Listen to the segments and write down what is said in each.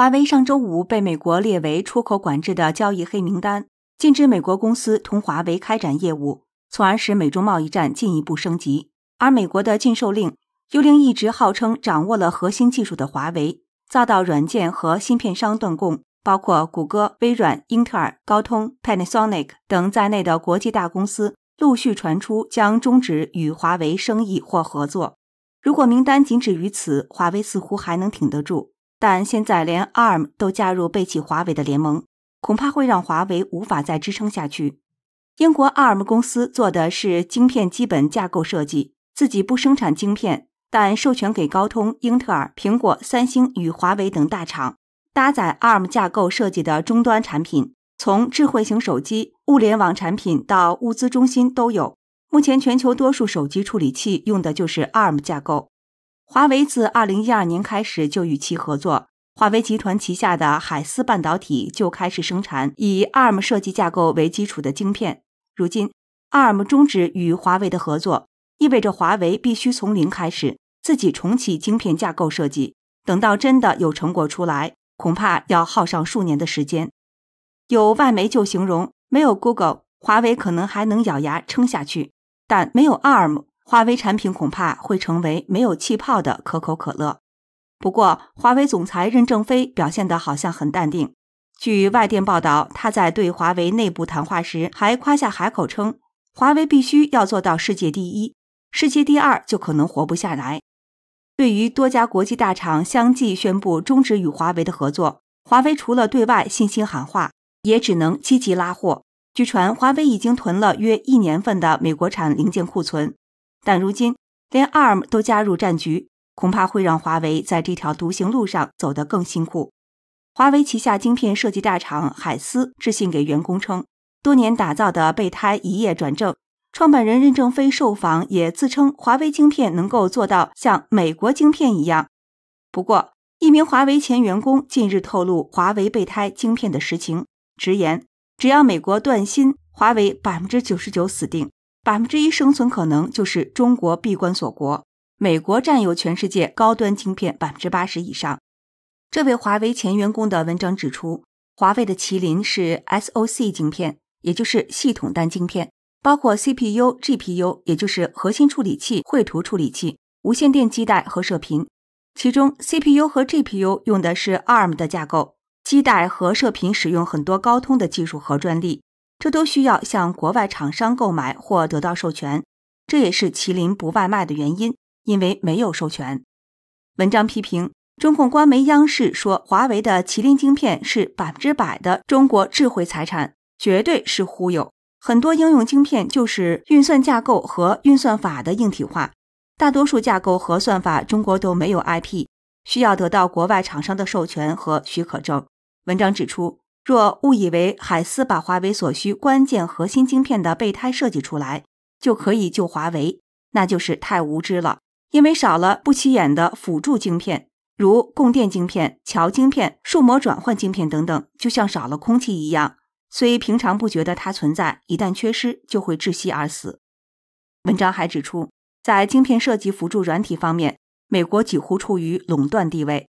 华为上周五被美国列为出口管制的交易黑名单，禁止美国公司同华为开展业务，从而使美中贸易战进一步升级。而美国的禁售令又令一直号称掌握了核心技术的华为遭到软件和芯片商断供，包括谷歌、微软、英特尔、高通、Panasonic 等在内的国际大公司陆续传出将终止与华为生意或合作。如果名单仅止于此，华为似乎还能挺得住。但现在连 ARM 都加入背弃华为的联盟，恐怕会让华为无法再支撑下去。英国 ARM 公司做的是晶片基本架构设计，自己不生产晶片，但授权给高通、英特尔、苹果、三星与华为等大厂，搭载 ARM 架构设计的终端产品，从智慧型手机、物联网产品到物资中心都有。目前全球多数手机处理器用的就是 ARM 架构。华为自二零一二年开始就与其合作，华为集团旗下的海思半导体就开始生产以 ARM 设计架构为基础的晶片。如今，ARM 终止与华为的合作，意味着华为必须从零开始自己重启晶片架构设计。等到真的有成果出来，恐怕要耗上数年的时间。有外媒就形容，没有 Google，华为可能还能咬牙撑下去，但没有 ARM。华为产品恐怕会成为没有气泡的可口可乐。不过，华为总裁任正非表现得好像很淡定。据外电报道，他在对华为内部谈话时还夸下海口称：“华为必须要做到世界第一，世界第二就可能活不下来。”对于多家国际大厂相继宣布终止与华为的合作，华为除了对外信心喊话，也只能积极拉货。据传，华为已经囤了约一年份的美国产零件库存。但如今，连 ARM 都加入战局，恐怕会让华为在这条独行路上走得更辛苦。华为旗下晶片设计大厂海思致信给员工称，多年打造的备胎一夜转正。创办人任正非受访也自称，华为晶片能够做到像美国晶片一样。不过，一名华为前员工近日透露华为备胎晶片的实情，直言只要美国断芯，华为百分之九十九死定。百分之一生存可能就是中国闭关锁国，美国占有全世界高端晶片百分之八十以上。这位华为前员工的文章指出，华为的麒麟是 SOC 晶片，也就是系统单晶片，包括 CPU、GPU，也就是核心处理器、绘图处理器、无线电基带和射频。其中 CPU 和 GPU 用的是 ARM 的架构，基带和射频使用很多高通的技术和专利。这都需要向国外厂商购买或得到授权，这也是麒麟不外卖的原因，因为没有授权。文章批评中共官媒央视说，华为的麒麟晶片是百分之百的中国智慧财产，绝对是忽悠。很多应用晶片就是运算架构和运算法的硬体化，大多数架构和算法中国都没有 IP，需要得到国外厂商的授权和许可证。文章指出。若误以为海思把华为所需关键核心晶片的备胎设计出来就可以救华为，那就是太无知了。因为少了不起眼的辅助晶片，如供电晶片、桥晶片、数模转换晶片等等，就像少了空气一样。虽平常不觉得它存在，一旦缺失就会窒息而死。文章还指出，在晶片设计辅助软体方面，美国几乎处于垄断地位。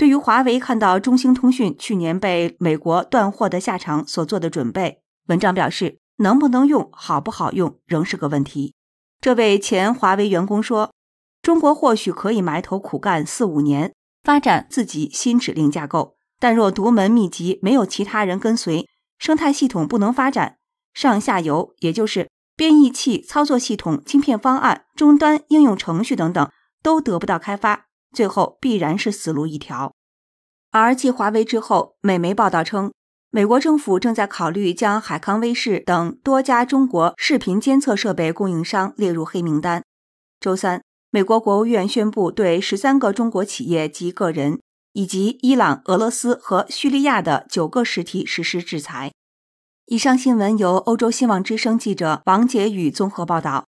对于华为看到中兴通讯去年被美国断货的下场所做的准备，文章表示，能不能用，好不好用，仍是个问题。这位前华为员工说：“中国或许可以埋头苦干四五年，发展自己新指令架构，但若独门秘籍没有其他人跟随，生态系统不能发展，上下游，也就是编译器、操作系统、芯片方案、终端、应用程序等等，都得不到开发。”最后必然是死路一条。而继华为之后，美媒报道称，美国政府正在考虑将海康威视等多家中国视频监测设备供应商列入黑名单。周三，美国国务院宣布对十三个中国企业及个人，以及伊朗、俄罗斯和叙利亚的九个实体实施制裁。以上新闻由欧洲新闻之声记者王杰宇综合报道。